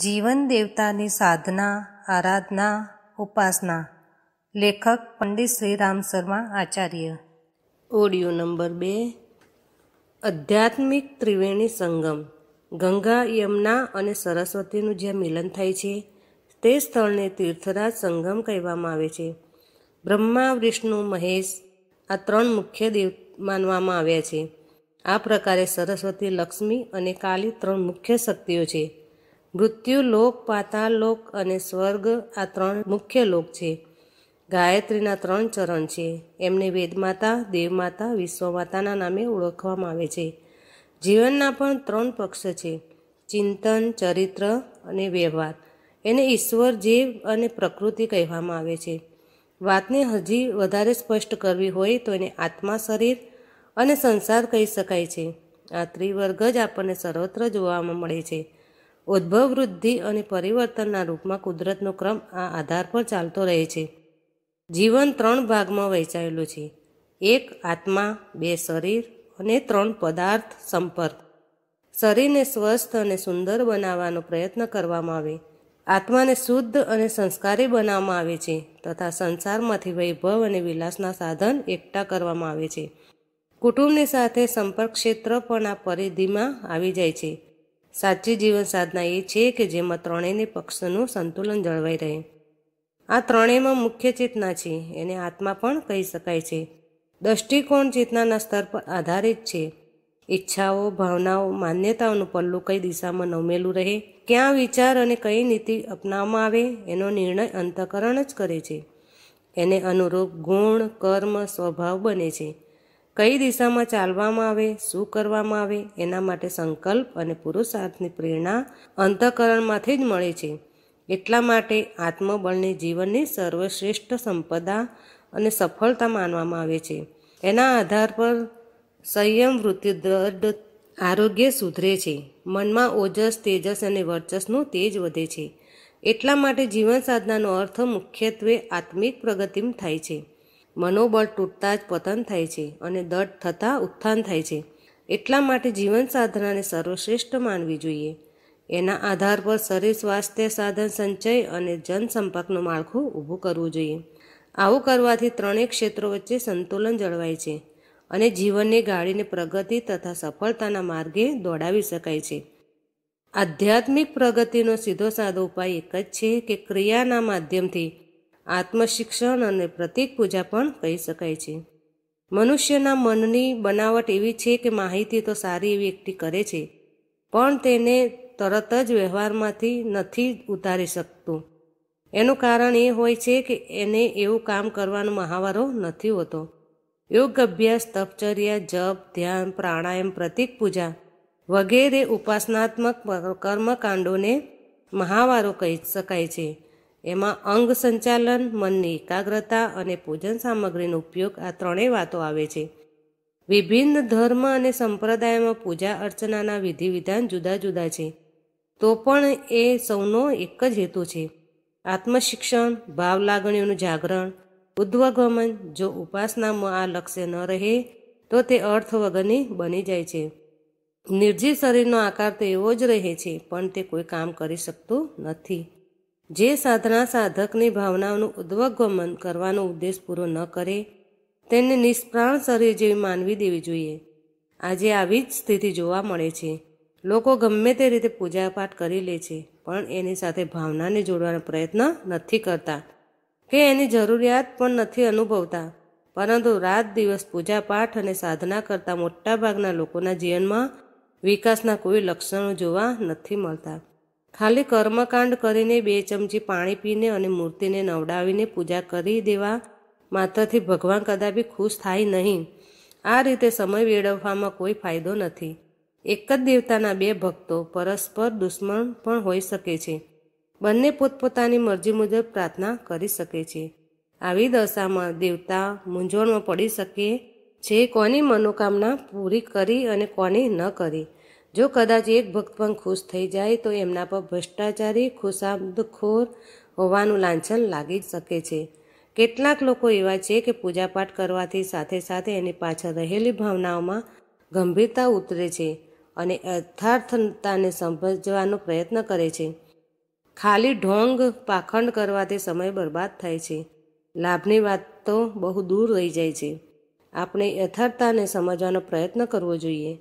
જીવન દેવતાની સાધના આરાધના ઉપાસના લેખક પંડિત શ્રી રામ શર્મા આચાર્ય ઓડિયો નંબર બે આધ્યાત્મિક ત્રિવેણી સંગમ ગંગા યમુના અને સરસ્વતીનું જ્યાં મિલન થાય છે તે સ્થળને તીર્થરાજ સંગમ કહેવામાં આવે છે બ્રહ્મા વિષ્ણુ મહેશ આ ત્રણ મુખ્ય દેવ માનવામાં આવ્યા છે આ પ્રકારે સરસ્વતી લક્ષ્મી અને કાલી ત્રણ મુખ્ય શક્તિઓ છે મૃત્યુ લોક પાતાળ લોક અને સ્વર્ગ આ ત્રણ મુખ્ય લોક છે ગાયત્રીના ત્રણ ચરણ છે એમને વેદમાતા દેવમાતા વિશ્વમાતાના નામે ઓળખવામાં આવે છે જીવનના પણ ત્રણ પક્ષ છે ચિંતન ચરિત્ર અને વ્યવહાર એને ઈશ્વર જીવ અને પ્રકૃતિ કહેવામાં આવે છે વાતને હજી વધારે સ્પષ્ટ કરવી હોય તો એને આત્મા શરીર અને સંસાર કહી શકાય છે આ ત્રિવર્ગ જ આપણને સર્વત્ર જોવામાં મળે છે ઉદ્ભવ વૃદ્ધિ અને પરિવર્તનના રૂપમાં કુદરતનો ક્રમ આ આધાર પર ચાલતો રહે છે જીવન ત્રણ ભાગમાં વહેંચાયેલું છે એક આત્મા બે શરીર અને ત્રણ પદાર્થ સંપર્ક શરીરને સ્વસ્થ અને સુંદર બનાવવાનો પ્રયત્ન કરવામાં આવે આત્માને શુદ્ધ અને સંસ્કારી બનાવવામાં આવે છે તથા સંસારમાંથી વૈભવ અને વિલાસના સાધન એકઠા કરવામાં આવે છે કુટુંબની સાથે સંપર્ક ક્ષેત્ર પણ આ પરિધિમાં આવી જાય છે સાચી જીવન સાધના એ છે કે જેમાં ત્રણેયને પક્ષનું સંતુલન જળવાઈ રહે આ ત્રણેયમાં મુખ્ય ચેતના છે એને આત્મા પણ કહી શકાય છે દ્રષ્ટિકોણ ચેતનાના સ્તર પર આધારિત છે ઈચ્છાઓ ભાવનાઓ માન્યતાઓનું પલ્લું કઈ દિશામાં નમેલું રહે ક્યાં વિચાર અને કઈ નીતિ અપનાવવામાં આવે એનો નિર્ણય અંતકરણ જ કરે છે એને અનુરૂપ ગુણ કર્મ સ્વભાવ બને છે કઈ દિશામાં ચાલવામાં આવે શું કરવામાં આવે એના માટે સંકલ્પ અને પુરુષાર્થની પ્રેરણા અંતઃકરણમાંથી જ મળે છે એટલા માટે આત્મબળને જીવનની સર્વશ્રેષ્ઠ સંપદા અને સફળતા માનવામાં આવે છે એના આધાર પર સંયમ વૃત્તિ દ્રઢ આરોગ્ય સુધરે છે મનમાં ઓજસ તેજસ અને વર્ચસ્વનું તેજ વધે છે એટલા માટે જીવન સાધનાનો અર્થ મુખ્યત્વે આત્મિક પ્રગતિમાં થાય છે મનોબળ તૂટતા જ પતન થાય છે અને દઢ થતાં ઉત્થાન થાય છે એટલા માટે જીવન સાધનાને સર્વશ્રેષ્ઠ માનવી જોઈએ એના આધાર પર શરીર સ્વાસ્થ્ય સાધન સંચય અને જનસંપર્કનું માળખું ઊભું કરવું જોઈએ આવું કરવાથી ત્રણેય ક્ષેત્રો વચ્ચે સંતુલન જળવાય છે અને જીવનને ગાળીને પ્રગતિ તથા સફળતાના માર્ગે દોડાવી શકાય છે આધ્યાત્મિક પ્રગતિનો સીધો સાધો ઉપાય એક જ છે કે ક્રિયાના માધ્યમથી આત્મશિક્ષણ અને પ્રતિક પૂજા પણ કહી શકાય છે મનુષ્યના મનની બનાવટ એવી છે કે માહિતી તો સારી એવી એકઠી કરે છે પણ તેને તરત જ વ્યવહારમાંથી નથી ઉતારી શકતું એનું કારણ એ હોય છે કે એને એવું કામ કરવાનો મહાવારો નથી હોતો યોગ અભ્યાસ તપચર્યા જપ ધ્યાન પ્રાણાયામ પ્રતિક પૂજા વગેરે ઉપાસનાત્મક કર્મકાંડોને મહાવારો કહી શકાય છે એમાં અંગ સંચાલન મનની એકાગ્રતા અને પૂજન સામગ્રીનો ઉપયોગ આ ત્રણેય વાતો આવે છે વિભિન્ન ધર્મ અને સંપ્રદાયમાં પૂજા અર્ચનાના વિધિ વિધાન જુદા જુદા છે તો પણ એ સૌનો એક જ હેતુ છે આત્મશિક્ષણ ભાવ લાગણીઓનું જાગરણ ઉદ્વગમન જો ઉપાસનામાં આ લક્ષ્ય ન રહે તો તે અર્થ વગરની બની જાય છે નિર્જીવ શરીરનો આકાર તો એવો જ રહે છે પણ તે કોઈ કામ કરી શકતું નથી જે સાધના સાધકની ભાવનાઓનું ઉદ્વગમન કરવાનો ઉદ્દેશ પૂરો ન કરે તેને નિષ્પ્રાણ શરીર જેવી માનવી દેવી જોઈએ આજે આવી જ સ્થિતિ જોવા મળે છે લોકો ગમે તે રીતે પૂજાપાઠ કરી લે છે પણ એની સાથે ભાવનાને જોડવાનો પ્રયત્ન નથી કરતા કે એની જરૂરિયાત પણ નથી અનુભવતા પરંતુ રાત દિવસ પૂજાપાઠ અને સાધના કરતા મોટાભાગના લોકોના જીવનમાં વિકાસના કોઈ લક્ષણો જોવા નથી મળતા ખાલી કર્મકાંડ કરીને બે ચમચી પાણી પીને અને મૂર્તિને નવડાવીને પૂજા કરી દેવા માત્રથી ભગવાન કદાપી ખુશ થાય નહીં આ રીતે સમય વેડવવામાં કોઈ ફાયદો નથી એક જ દેવતાના બે ભક્તો પરસ્પર દુશ્મન પણ હોઈ શકે છે બંને પોતપોતાની મરજી મુજબ પ્રાર્થના કરી શકે છે આવી દશામાં દેવતા મૂંઝવણમાં પડી શકે છે કોની મનોકામના પૂરી કરી અને કોની ન કરી જો કદાચ એક ભક્ત પણ ખુશ થઈ જાય તો એમના પર ભ્રષ્ટાચારી ખુશામદખોર હોવાનું લાંછન લાગી શકે છે કેટલાક લોકો એવા છે કે પૂજાપાઠ કરવાથી સાથે સાથે એની પાછળ રહેલી ભાવનાઓમાં ગંભીરતા ઉતરે છે અને યથાર્થતાને સમજવાનો પ્રયત્ન કરે છે ખાલી ઢોંગ પાખંડ કરવાથી સમય બરબાદ થાય છે લાભની વાત તો બહુ દૂર રહી જાય છે આપણે યથાર્થતાને સમજવાનો પ્રયત્ન કરવો જોઈએ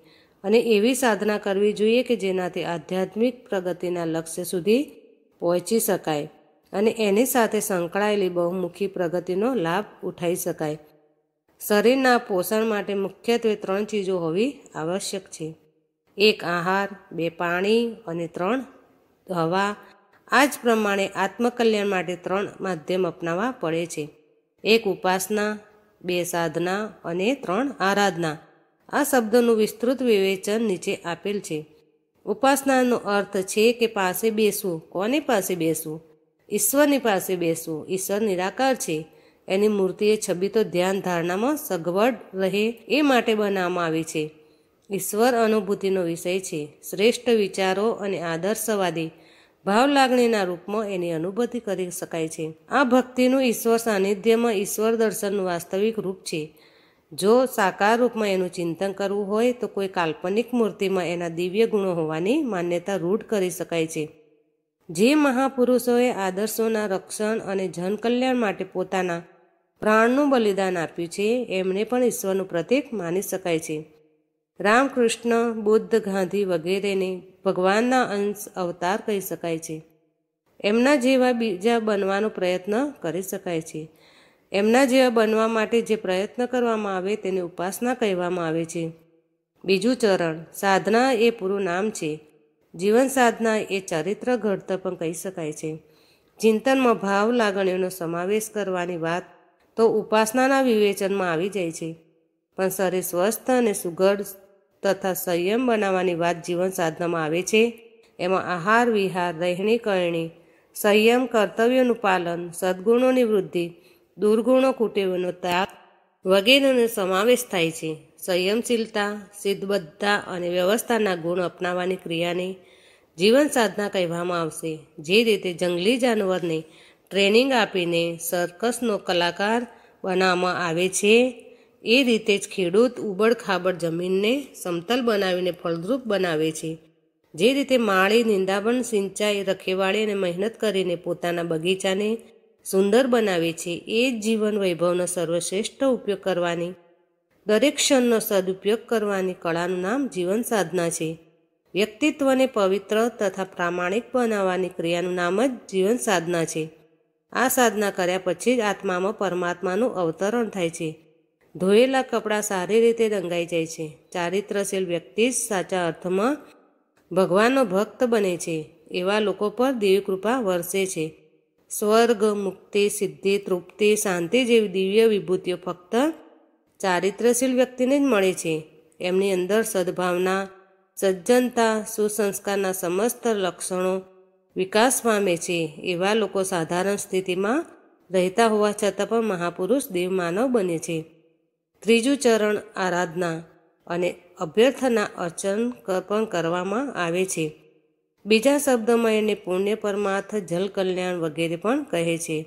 અને એવી સાધના કરવી જોઈએ કે જેનાથી આધ્યાત્મિક પ્રગતિના લક્ષ્ય સુધી પહોંચી શકાય અને એની સાથે સંકળાયેલી બહુમુખી પ્રગતિનો લાભ ઉઠાવી શકાય શરીરના પોષણ માટે મુખ્યત્વે ત્રણ ચીજો હોવી આવશ્યક છે એક આહાર બે પાણી અને ત્રણ હવા આ જ પ્રમાણે આત્મકલ્યાણ માટે ત્રણ માધ્યમ અપનાવવા પડે છે એક ઉપાસના બે સાધના અને ત્રણ આરાધના આ શબ્દનું વિસ્તૃત વિવેચન નીચે આપેલ છે ઉપાસનાનો અર્થ છે કે પાસે બેસવું કોની પાસે બેસવું ઈશ્વરની પાસે બેસવું ઈશ્વર નિરાકાર છે એની મૂર્તિએ છબી તો ધ્યાન ધારણામાં સગવડ રહે એ માટે બનાવવામાં આવી છે ઈશ્વર અનુભૂતિનો વિષય છે શ્રેષ્ઠ વિચારો અને આદર્શવાદી ભાવ લાગણીના રૂપમાં એની અનુભૂતિ કરી શકાય છે આ ભક્તિનું ઈશ્વર સાનિધ્યમાં ઈશ્વર દર્શનનું વાસ્તવિક રૂપ છે જો સાકાર રૂપમાં એનું ચિંતન કરવું હોય તો કોઈ કાલ્પનિક મૂર્તિમાં એના દિવ્ય ગુણો હોવાની માન્યતા રૂઢ કરી શકાય છે જે મહાપુરુષોએ આદર્શોના રક્ષણ અને જનકલ્યાણ માટે પોતાના પ્રાણનું બલિદાન આપ્યું છે એમને પણ ઈશ્વરનું પ્રતીક માની શકાય છે રામકૃષ્ણ બુદ્ધ ગાંધી વગેરેને ભગવાનના અંશ અવતાર કહી શકાય છે એમના જેવા બીજા બનવાનો પ્રયત્ન કરી શકાય છે એમના જેવા બનવા માટે જે પ્રયત્ન કરવામાં આવે તેને ઉપાસના કહેવામાં આવે છે બીજું ચરણ સાધના એ પૂરું નામ છે જીવન સાધના એ ચરિત્ર ઘડતર પણ કહી શકાય છે ચિંતનમાં ભાવ લાગણીઓનો સમાવેશ કરવાની વાત તો ઉપાસનાના વિવેચનમાં આવી જાય છે પણ શરીર સ્વસ્થ અને સુઘડ તથા સંયમ બનાવવાની વાત જીવન સાધનામાં આવે છે એમાં આહાર વિહાર રહેણી કરણી સંયમ કર્તવ્યોનું પાલન સદ્ગુણોની વૃદ્ધિ દુર્ગુણો કુટેવનો ત્યાગ વગેરેનો સમાવેશ થાય છે સંયમશીલતા સિદ્ધબદ્ધતા અને વ્યવસ્થાના ગુણ અપનાવવાની ક્રિયાને જીવન સાધના કહેવામાં આવશે જે રીતે જંગલી જાનવરને ટ્રેનિંગ આપીને સર્કસનો કલાકાર બનાવવામાં આવે છે એ રીતે જ ખેડૂત ઉબડ ખાબડ જમીનને સમતલ બનાવીને ફળદ્રુપ બનાવે છે જે રીતે માળી નિંદાબણ સિંચાઈ રખેવાળી અને મહેનત કરીને પોતાના બગીચાને સુંદર બનાવે છે એ જ જીવન વૈભવનો સર્વશ્રેષ્ઠ ઉપયોગ કરવાની દરેક ક્ષણનો સદુપયોગ કરવાની કળાનું નામ જીવન સાધના છે વ્યક્તિત્વને પવિત્ર તથા પ્રામાણિક બનાવવાની ક્રિયાનું નામ જ જીવન સાધના છે આ સાધના કર્યા પછી જ આત્મામાં પરમાત્માનું અવતરણ થાય છે ધોયેલા કપડાં સારી રીતે રંગાઈ જાય છે ચારિત્રશીલ વ્યક્તિ જ સાચા અર્થમાં ભગવાનનો ભક્ત બને છે એવા લોકો પર દેવી કૃપા વરસે છે સ્વર્ગ મુક્તિ સિદ્ધિ તૃપ્તિ શાંતિ જેવી દિવ્ય વિભૂતિઓ ફક્ત ચારિત્ર્યશીલ વ્યક્તિને જ મળે છે એમની અંદર સદ્ભાવના સજ્જનતા સુસંસ્કારના સમસ્ત લક્ષણો વિકાસ પામે છે એવા લોકો સાધારણ સ્થિતિમાં રહેતા હોવા છતાં પણ મહાપુરુષ દેવમાનવ બને છે ત્રીજું ચરણ આરાધના અને અભ્યર્થના અર્ચન પણ કરવામાં આવે છે બીજા શબ્દમાં એને પુણ્ય પરમાર્થ જલ કલ્યાણ વગેરે પણ કહે છે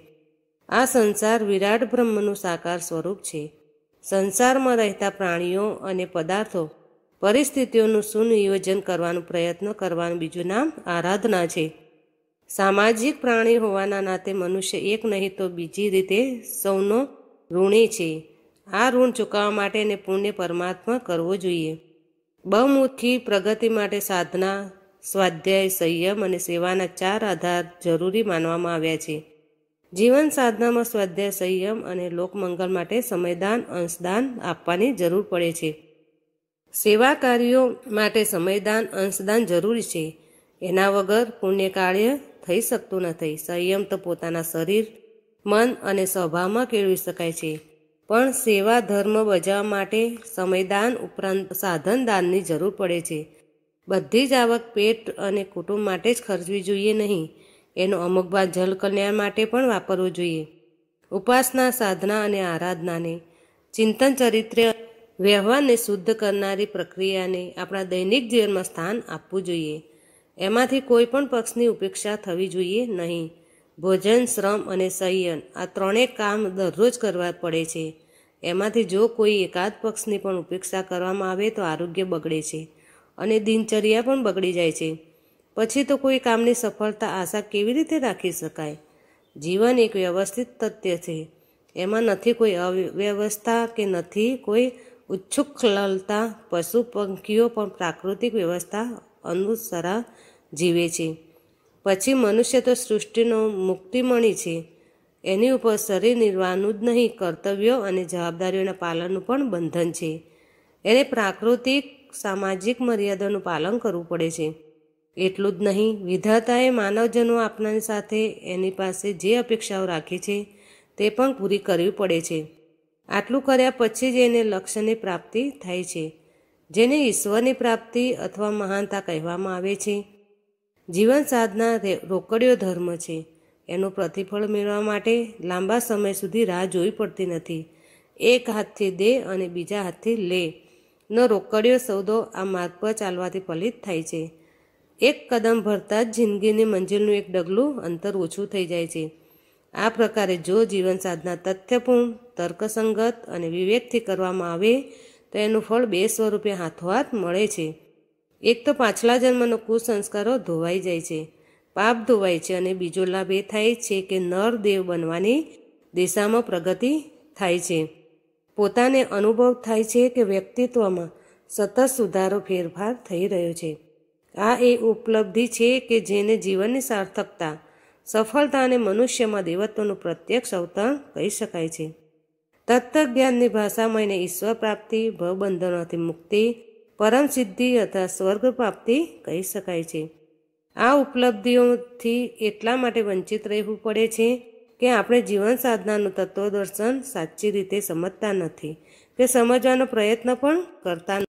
આ સંસાર વિરાટ બ્રહ્મનું સાકાર સ્વરૂપ છે સંસારમાં રહેતા પ્રાણીઓ અને પદાર્થો પરિસ્થિતિઓનું સુનિયોજન કરવાનું પ્રયત્ન કરવાનું બીજું નામ આરાધના છે સામાજિક પ્રાણી હોવાના નાતે મનુષ્ય એક નહીં તો બીજી રીતે સૌનો ઋણી છે આ ઋણ ચૂકવવા માટે એને પુણ્ય પરમાત્મા કરવો જોઈએ બહુમુખી પ્રગતિ માટે સાધના સ્વાધ્યાય સંયમ અને સેવાના ચાર આધાર જરૂરી માનવામાં આવ્યા છે જીવન સાધનામાં સ્વાધ્યાય સંયમ અને લોકમંગલ માટે સમયદાન અંશદાન આપવાની જરૂર પડે છે સેવા કાર્યો માટે સમયદાન અંશદાન જરૂરી છે એના વગર પુણ્ય કાર્ય થઈ શકતું નથી સંયમ તો પોતાના શરીર મન અને સ્વભાવમાં કેળવી શકાય છે પણ સેવા ધર્મ બજાવવા માટે સમયદાન ઉપરાંત સાધન દાનની જરૂર પડે છે બધી જ આવક પેટ અને કુટુંબ માટે જ ખર્ચવી જોઈએ નહીં એનો અમુક ભાગ જલ માટે પણ વાપરવો જોઈએ ઉપાસના સાધના અને આરાધનાને ચિંતન ચરિત્ર વ્યવહારને શુદ્ધ કરનારી પ્રક્રિયાને આપણા દૈનિક જીવનમાં સ્થાન આપવું જોઈએ એમાંથી કોઈ પણ પક્ષની ઉપેક્ષા થવી જોઈએ નહીં ભોજન શ્રમ અને સંયન આ ત્રણેય કામ દરરોજ કરવા પડે છે એમાંથી જો કોઈ એકાદ પક્ષની પણ ઉપેક્ષા કરવામાં આવે તો આરોગ્ય બગડે છે અને દિનચર્યા પણ બગડી જાય છે પછી તો કોઈ કામની સફળતા આશા કેવી રીતે રાખી શકાય જીવન એક વ્યવસ્થિત તથ્ય છે એમાં નથી કોઈ અવ્યવસ્થા કે નથી કોઈ ઉચ્છુક્લતા પશુ પંખીઓ પણ પ્રાકૃતિક વ્યવસ્થા અનુસરા જીવે છે પછી મનુષ્ય તો સૃષ્ટિનો મુક્તિમણી છે એની ઉપર શરીર નિર્વાહનું જ નહીં કર્તવ્યો અને જવાબદારીઓના પાલનનું પણ બંધન છે એને પ્રાકૃતિક સામાજિક મર્યાદાનું પાલન કરવું પડે છે એટલું જ નહીં વિધાતાએ માનવજનો આપનાની સાથે એની પાસે જે અપેક્ષાઓ રાખી છે તે પણ પૂરી કરવી પડે છે આટલું કર્યા પછી જ એને લક્ષ્યની પ્રાપ્તિ થાય છે જેને ઈશ્વરની પ્રાપ્તિ અથવા મહાનતા કહેવામાં આવે છે જીવન સાધના રોકડિયો ધર્મ છે એનું પ્રતિફળ મેળવવા માટે લાંબા સમય સુધી રાહ જોવી પડતી નથી એક હાથથી દે અને બીજા હાથથી લે નો રોકડિયો સૌદો આ માર્ગ પર ચાલવાથી ફલિત થાય છે એક કદમ ભરતા જ જિંદગીની મંજિલનું એક ડગલું અંતર ઓછું થઈ જાય છે આ પ્રકારે જો જીવન સાધના તથ્યપૂર્ણ તર્કસંગત અને વિવેકથી કરવામાં આવે તો એનું ફળ બે સ્વરૂપે હાથોહાથ મળે છે એક તો પાછલા જન્મનો કુસંસ્કારો ધોવાઈ જાય છે પાપ ધોવાય છે અને બીજો લાભ એ થાય છે કે નર દેવ બનવાની દિશામાં પ્રગતિ થાય છે પોતાને અનુભવ થાય છે કે વ્યક્તિત્વમાં સતત સુધારો ફેરફાર થઈ રહ્યો છે આ એ ઉપલબ્ધિ છે કે જેને જીવનની સાર્થકતા સફળતા અને મનુષ્યમાં દેવત્વનું પ્રત્યક્ષ અવતરણ કહી શકાય છે તત્વજ્ઞાનની ભાષામાં એને ઈશ્વર પ્રાપ્તિ ભવબંધનોથી મુક્તિ પરમ સિદ્ધિ અથવા સ્વર્ગ પ્રાપ્તિ કહી શકાય છે આ ઉપલબ્ધિઓથી એટલા માટે વંચિત રહેવું પડે છે કે આપણે જીવન સાધનાનું તત્વદર્શન સાચી રીતે સમજતા નથી તે સમજવાનો પ્રયત્ન પણ કરતા